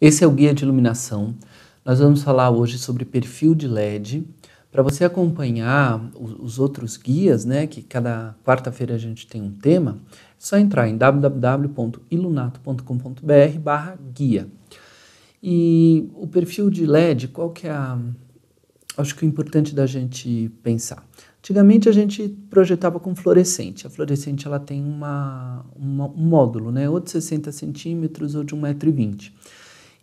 Esse é o guia de iluminação. Nós vamos falar hoje sobre perfil de LED. Para você acompanhar os outros guias, né, que cada quarta-feira a gente tem um tema, é só entrar em www.ilunato.com.br/guia. E o perfil de LED, qual que é a acho que o importante da gente pensar. Antigamente a gente projetava com fluorescente. A fluorescente ela tem uma, uma um módulo, né? ou de 60 centímetros ou de 1,20m.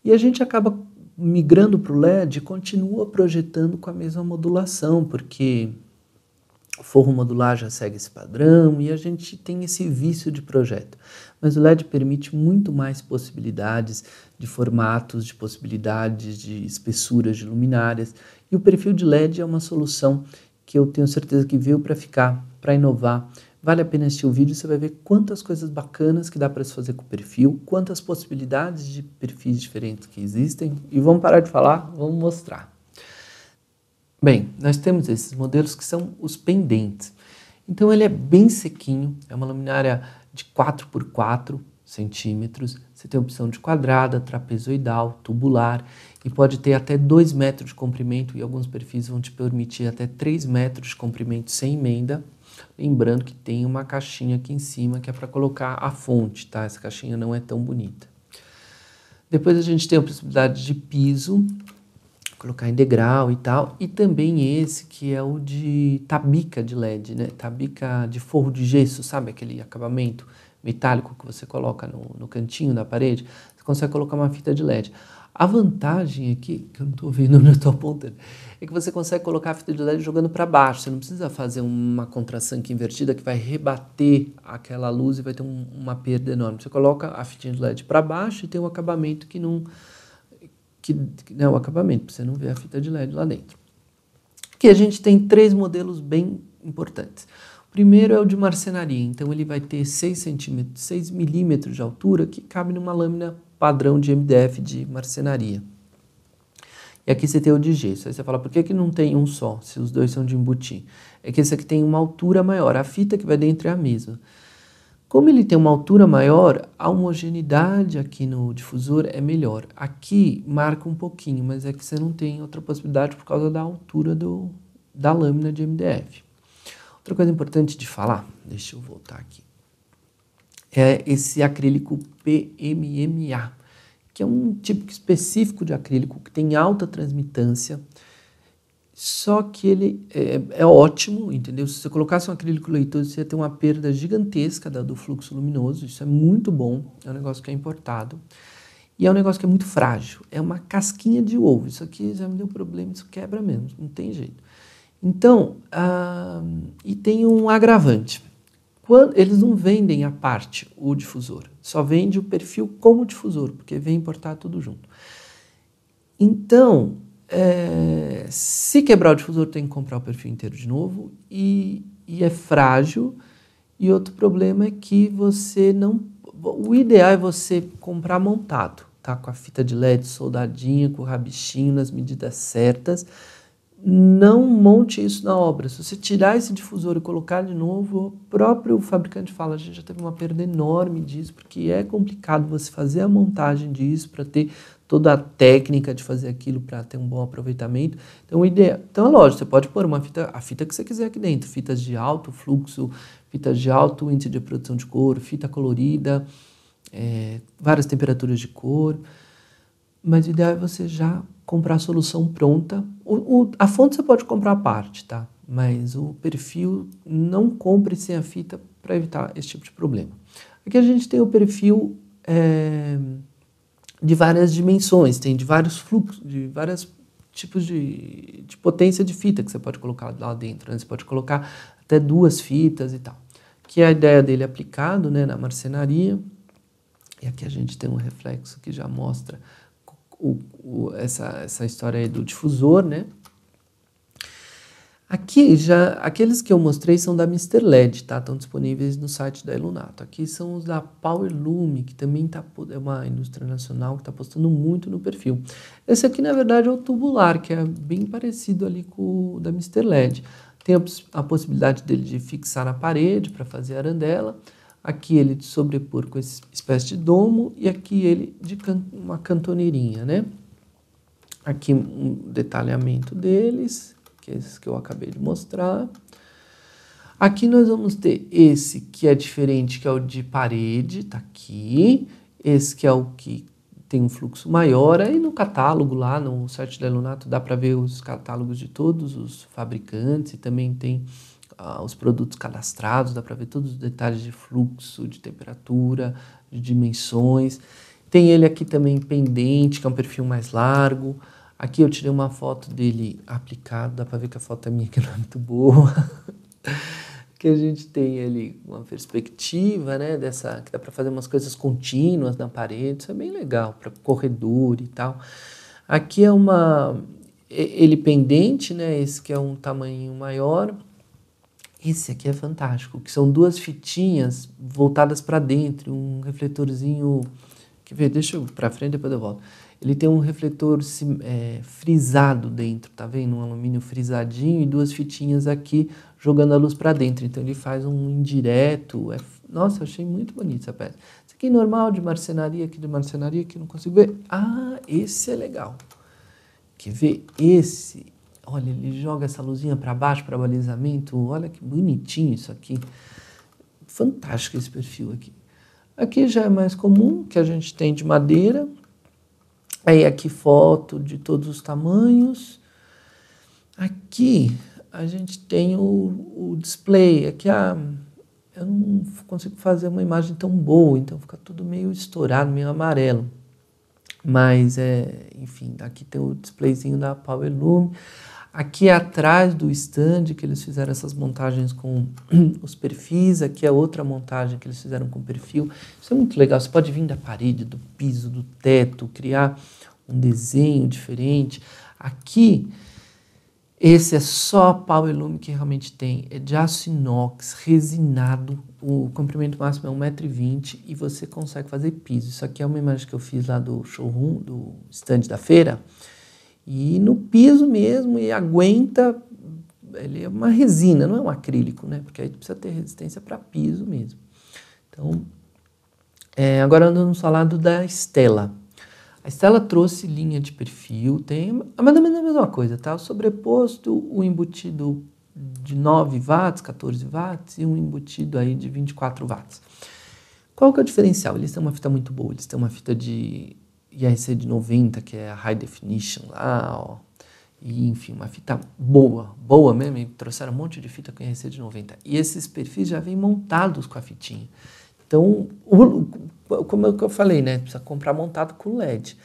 E a gente acaba migrando para o LED e continua projetando com a mesma modulação, porque o forro modular já segue esse padrão e a gente tem esse vício de projeto. Mas o LED permite muito mais possibilidades de formatos, de possibilidades de espessuras de luminárias. E o perfil de LED é uma solução que eu tenho certeza que veio para ficar, para inovar Vale a pena assistir o vídeo, você vai ver quantas coisas bacanas que dá para se fazer com o perfil, quantas possibilidades de perfis diferentes que existem. E vamos parar de falar, vamos mostrar. Bem, nós temos esses modelos que são os pendentes. Então ele é bem sequinho, é uma luminária de 4 por 4 centímetros. Você tem a opção de quadrada, trapezoidal, tubular e pode ter até 2 metros de comprimento e alguns perfis vão te permitir até 3 metros de comprimento sem emenda. Lembrando que tem uma caixinha aqui em cima que é para colocar a fonte, tá? Essa caixinha não é tão bonita. Depois a gente tem a possibilidade de piso, colocar em degrau e tal, e também esse que é o de tabica de LED, né? Tabica de forro de gesso, sabe aquele acabamento metálico que você coloca no, no cantinho da parede? Você consegue colocar uma fita de LED. A vantagem aqui, que eu não estou vendo na tua ponta, é que você consegue colocar a fita de led jogando para baixo. Você não precisa fazer uma contrasanca invertida que vai rebater aquela luz e vai ter um, uma perda enorme. Você coloca a fita de LED para baixo e tem um acabamento que não. Que, que não é o acabamento, você não vê a fita de LED lá dentro. Aqui a gente tem três modelos bem importantes. O primeiro é o de marcenaria, então ele vai ter 6 centímetros, 6 milímetros de altura que cabe numa lâmina padrão de MDF de marcenaria. E aqui você tem o de gesso. Aí você fala, por que, que não tem um só, se os dois são de embutir? É que esse aqui tem uma altura maior, a fita que vai dentro é a mesma. Como ele tem uma altura maior, a homogeneidade aqui no difusor é melhor. Aqui marca um pouquinho, mas é que você não tem outra possibilidade por causa da altura do, da lâmina de MDF. Outra coisa importante de falar, deixa eu voltar aqui que é esse acrílico PMMA, que é um tipo específico de acrílico que tem alta transmitância, só que ele é, é ótimo, entendeu? Se você colocasse um acrílico leitor você ia ter uma perda gigantesca do fluxo luminoso, isso é muito bom, é um negócio que é importado. E é um negócio que é muito frágil, é uma casquinha de ovo, isso aqui já me deu problema, isso quebra mesmo, não tem jeito. Então, ah, e tem um agravante. Quando, eles não vendem a parte, o difusor, só vende o perfil como difusor, porque vem importar tudo junto. Então, é, se quebrar o difusor, tem que comprar o perfil inteiro de novo e, e é frágil. E outro problema é que você não. O ideal é você comprar montado, tá? Com a fita de LED soldadinha, com o rabichinho nas medidas certas não monte isso na obra. Se você tirar esse difusor e colocar de novo, o próprio fabricante fala, a gente já teve uma perda enorme disso, porque é complicado você fazer a montagem disso para ter toda a técnica de fazer aquilo para ter um bom aproveitamento. Então, ideia, então é lógico, você pode pôr uma fita, a fita que você quiser aqui dentro, fitas de alto fluxo, fitas de alto índice de produção de cor, fita colorida, é, várias temperaturas de cor, Mas o ideal é você já comprar a solução pronta. O, o, a fonte você pode comprar à parte, tá? Mas o perfil não compre sem a fita para evitar esse tipo de problema. Aqui a gente tem o perfil é, de várias dimensões, tem de vários fluxos, de vários tipos de, de potência de fita que você pode colocar lá dentro. Né? Você pode colocar até duas fitas e tal. Que é a ideia dele é aplicado né, na marcenaria. E aqui a gente tem um reflexo que já mostra o, o, essa, essa história do difusor, né? Aqui já, aqueles que eu mostrei são da Mr. LED, tá? Estão disponíveis no site da Ilunato. Aqui são os da Power Lume, que também tá, é uma indústria nacional que está postando muito no perfil. Esse aqui, na verdade, é o tubular, que é bem parecido ali com o da Mr. LED. Tem a, a possibilidade dele de fixar na parede para fazer arandela aqui ele de sobrepor com essa espécie de domo e aqui ele de can uma cantoneirinha, né? Aqui um detalhamento deles, que é esse que eu acabei de mostrar. Aqui nós vamos ter esse que é diferente, que é o de parede, tá aqui. Esse que é o que tem um fluxo maior. Aí no catálogo lá no site da Lunato dá para ver os catálogos de todos os fabricantes e também tem os produtos cadastrados, dá para ver todos os detalhes de fluxo, de temperatura, de dimensões. Tem ele aqui também pendente, que é um perfil mais largo. Aqui eu tirei uma foto dele aplicado, dá para ver que a foto é minha que não é muito boa. que a gente tem ali uma perspectiva, né, dessa que dá para fazer umas coisas contínuas na parede, isso é bem legal para corredor e tal. Aqui é uma ele pendente, né, esse que é um tamanho maior, esse aqui é fantástico, que são duas fitinhas voltadas para dentro, um refletorzinho. Quer ver? Deixa eu para frente depois eu volto. Ele tem um refletor é, frisado dentro, tá vendo? Um alumínio frisadinho e duas fitinhas aqui jogando a luz para dentro. Então ele faz um indireto. É... Nossa, eu achei muito bonito essa peça. Isso aqui é normal de marcenaria, aqui de marcenaria, que não consigo ver. Ah, esse é legal. Quer ver? Esse Olha, ele joga essa luzinha para baixo para balizamento. Olha que bonitinho isso aqui. Fantástico esse perfil aqui. Aqui já é mais comum, que a gente tem de madeira. Aí aqui foto de todos os tamanhos. Aqui a gente tem o, o display. Aqui a, ah, eu não consigo fazer uma imagem tão boa, então fica tudo meio estourado, meio amarelo. Mas, é, enfim, aqui tem o displayzinho da Power Lume. Aqui atrás do stand que eles fizeram essas montagens com os perfis, aqui é outra montagem que eles fizeram com perfil. Isso é muito legal, você pode vir da parede, do piso, do teto, criar um desenho diferente. Aqui, esse é só pau e lume que realmente tem, é de aço inox, resinado, o comprimento máximo é 1,20m e você consegue fazer piso. Isso aqui é uma imagem que eu fiz lá do showroom, do stand da feira, e no piso mesmo e aguenta. Ele é uma resina, não é um acrílico, né? Porque aí precisa ter resistência para piso mesmo. Então, é, agora vamos falar da Estela. A Estela trouxe linha de perfil, tem mais ou menos a mesma coisa, tá? O sobreposto, o embutido de 9 watts, 14 watts e um embutido aí de 24 watts. Qual que é o diferencial? Eles têm uma fita muito boa, eles têm uma fita de IRC de 90, que é a High Definition lá, ó. E, enfim, uma fita boa, boa mesmo. E trouxeram um monte de fita com IRC de 90. E esses perfis já vêm montados com a fitinha. Então, o, como é eu falei, né? Precisa comprar montado com LED.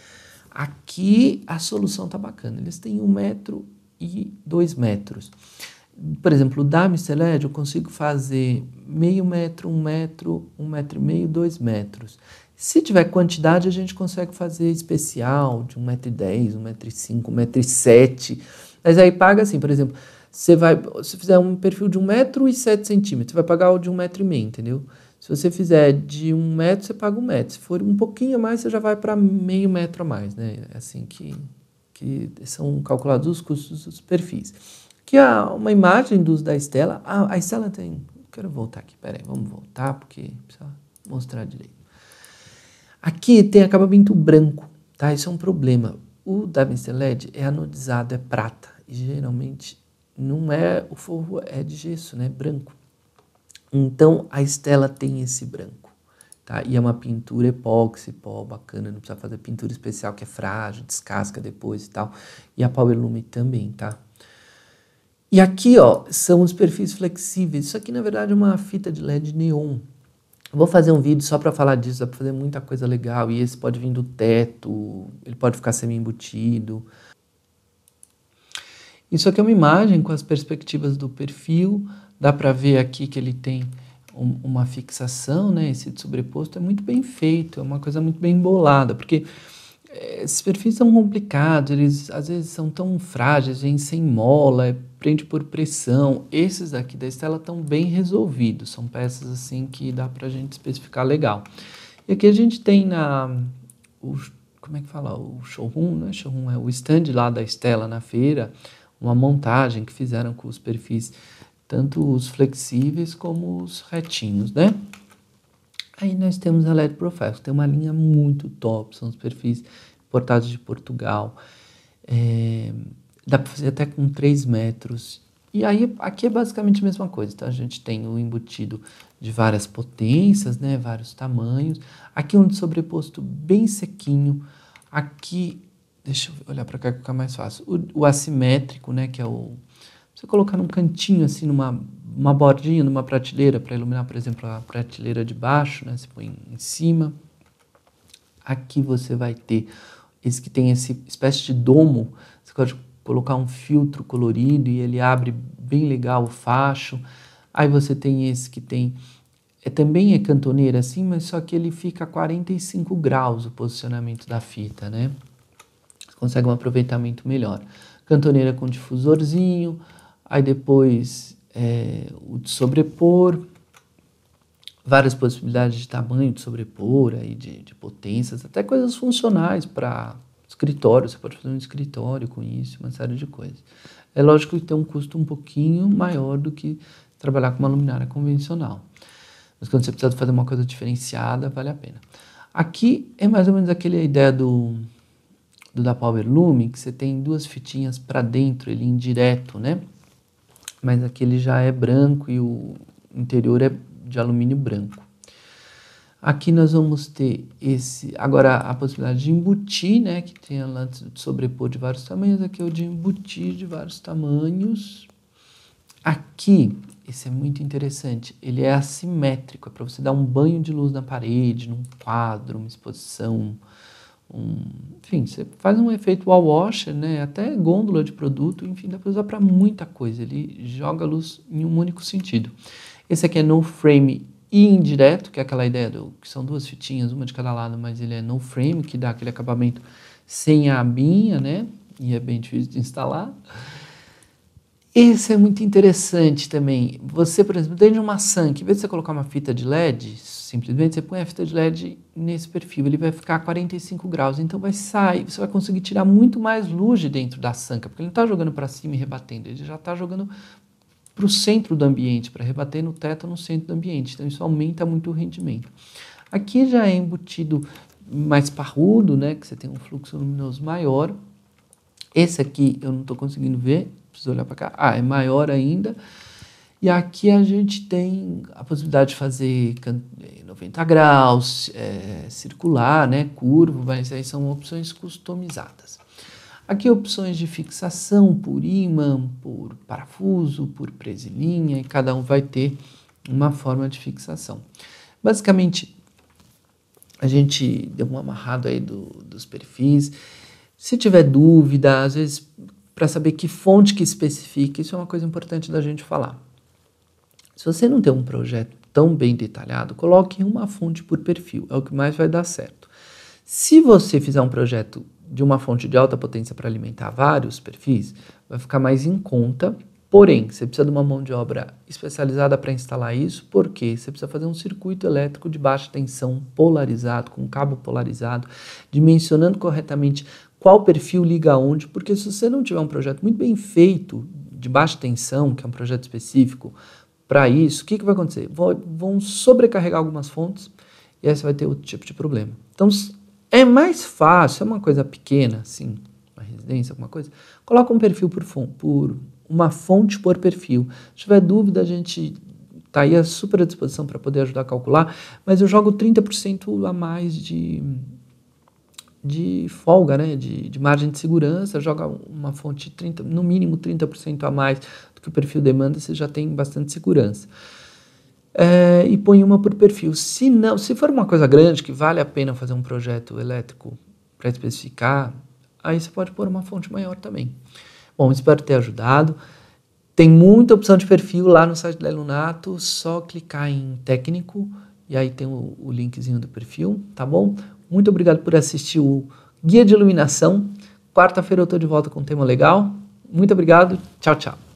Aqui a solução tá bacana. Eles têm um metro e dois metros. Por exemplo, da Mr. LED eu consigo fazer meio metro, um metro, um metro e meio, dois metros. Se tiver quantidade, a gente consegue fazer especial de 1,10m, 1,5m, 1,7m. Mas aí paga assim, por exemplo, você vai, se fizer um perfil de 1,7m, você vai pagar o de 1,5m, entendeu? Se você fizer de um metro, você paga um metro. Se for um pouquinho a mais, você já vai para meio metro a mais, né? É assim que, que são calculados os custos dos perfis. Que há uma imagem dos da Estela. Ah, a Estela tem. Quero voltar aqui, peraí, vamos voltar, porque precisa mostrar direito. Aqui tem acabamento branco, tá? Isso é um problema. O da Mr. LED é anodizado, é prata. E geralmente não é o forro é de gesso, né? Branco. Então a Estela tem esse branco, tá? E é uma pintura epóxi, pó bacana, não precisa fazer pintura especial que é frágil, descasca depois e tal. E a Power Lume também, tá? E aqui, ó, são os perfis flexíveis. Isso aqui na verdade é uma fita de LED neon, Vou fazer um vídeo só para falar disso, dá para fazer muita coisa legal. E esse pode vir do teto, ele pode ficar semi-embutido. Isso aqui é uma imagem com as perspectivas do perfil. Dá para ver aqui que ele tem um, uma fixação, né? Esse de sobreposto é muito bem feito, é uma coisa muito bem bolada, porque é, esses perfis são complicados, eles às vezes são tão frágeis, vem sem mola, é, prende por pressão. Esses aqui da Estela estão bem resolvidos, são peças assim que dá para a gente especificar legal. E aqui a gente tem na. O, como é que fala? O showroom, né? Showroom é o stand lá da Estela na feira, uma montagem que fizeram com os perfis, tanto os flexíveis como os retinhos, né? Aí nós temos a LED Profiles, tem uma linha muito top, são os perfis importados de Portugal. É, dá para fazer até com 3 metros. E aí aqui é basicamente a mesma coisa, então A gente tem o embutido de várias potências, né? Vários tamanhos. Aqui é um sobreposto bem sequinho. Aqui, deixa eu olhar para cá que fica mais fácil. O, o assimétrico, né? Que é o você colocar num cantinho assim, numa uma bordinha numa prateleira para iluminar, por exemplo, a prateleira de baixo, né? Você põe em cima. Aqui você vai ter esse que tem essa espécie de domo. Você pode colocar um filtro colorido e ele abre bem legal o facho. Aí você tem esse que tem é também é cantoneira assim, mas só que ele fica a 45 graus o posicionamento da fita, né? Você consegue um aproveitamento melhor. Cantoneira com difusorzinho, aí depois é, o de sobrepor, várias possibilidades de tamanho, de sobrepor, aí, de, de potências, até coisas funcionais para escritório, você pode fazer um escritório com isso, uma série de coisas. É lógico que tem um custo um pouquinho maior do que trabalhar com uma luminária convencional. Mas quando você precisa fazer uma coisa diferenciada, vale a pena. Aqui é mais ou menos aquela ideia do, do da Power Lume, que você tem duas fitinhas para dentro, ele indireto, né? mas aquele já é branco e o interior é de alumínio branco. Aqui nós vamos ter esse, agora a possibilidade de embutir, né, que tem lá de sobrepor de vários tamanhos, aqui é o de embutir de vários tamanhos. Aqui, esse é muito interessante, ele é assimétrico, é para você dar um banho de luz na parede, num quadro, uma exposição, um, enfim, você faz um efeito wall washer, né? até gôndola de produto, enfim, dá para usar para muita coisa. Ele joga a luz em um único sentido. Esse aqui é no frame e indireto, que é aquela ideia do, que são duas fitinhas, uma de cada lado, mas ele é no frame, que dá aquele acabamento sem a abinha, né? E é bem difícil de instalar. Esse é muito interessante também. Você, por exemplo, tem de uma SAN, que em vez de você colocar uma fita de LED, Simplesmente você põe a fita de LED nesse perfil, ele vai ficar a 45 graus, então vai sair, você vai conseguir tirar muito mais luz de dentro da sanca, porque ele não está jogando para cima e rebatendo, ele já está jogando para o centro do ambiente, para rebater no teto no centro do ambiente. Então isso aumenta muito o rendimento. Aqui já é embutido mais parrudo, né, que você tem um fluxo luminoso maior. Esse aqui eu não estou conseguindo ver, preciso olhar para cá. Ah, é maior ainda. E aqui a gente tem a possibilidade de fazer 90 eh, graus, é, circular, né, curvo, mas aí são opções customizadas. Aqui é opções de fixação por imã, por parafuso, por presilhinha, e cada um vai ter uma forma de fixação. Basicamente, a gente deu um amarrado aí do, dos perfis. Se tiver dúvida, às vezes, para saber que fonte que especifica, isso é uma coisa importante da gente falar. Se você não tem um projeto tão bem detalhado, coloque uma fonte por perfil, é o que mais vai dar certo. Se você fizer um projeto de uma fonte de alta potência para alimentar vários perfis, vai ficar mais em conta. Porém, você precisa de uma mão de obra especializada para instalar isso, porque você precisa fazer um circuito elétrico de baixa tensão polarizado, com cabo polarizado, dimensionando corretamente qual perfil liga aonde, porque se você não tiver um projeto muito bem feito de baixa tensão, que é um projeto específico, para isso, o que, que vai acontecer? Vão sobrecarregar algumas fontes e aí você vai ter outro tipo de problema. Então, é mais fácil, é uma coisa pequena, assim, uma residência, alguma coisa, coloca um perfil por, por uma fonte por perfil. Se tiver dúvida, a gente está aí à super disposição para poder ajudar a calcular, mas eu jogo 30% a mais de de folga, né? de, de margem de segurança, joga uma fonte 30, no mínimo 30% a mais do que o perfil demanda, você já tem bastante segurança. É, e põe uma por perfil. Se não, se for uma coisa grande que vale a pena fazer um projeto elétrico para especificar, aí você pode pôr uma fonte maior também. Bom, espero ter ajudado. Tem muita opção de perfil lá no site da Lunato, só clicar em técnico e aí tem o, o linkzinho do perfil, tá bom? Muito obrigado por assistir o Guia de Iluminação. Quarta-feira eu estou de volta com um tema legal. Muito obrigado. Tchau, tchau.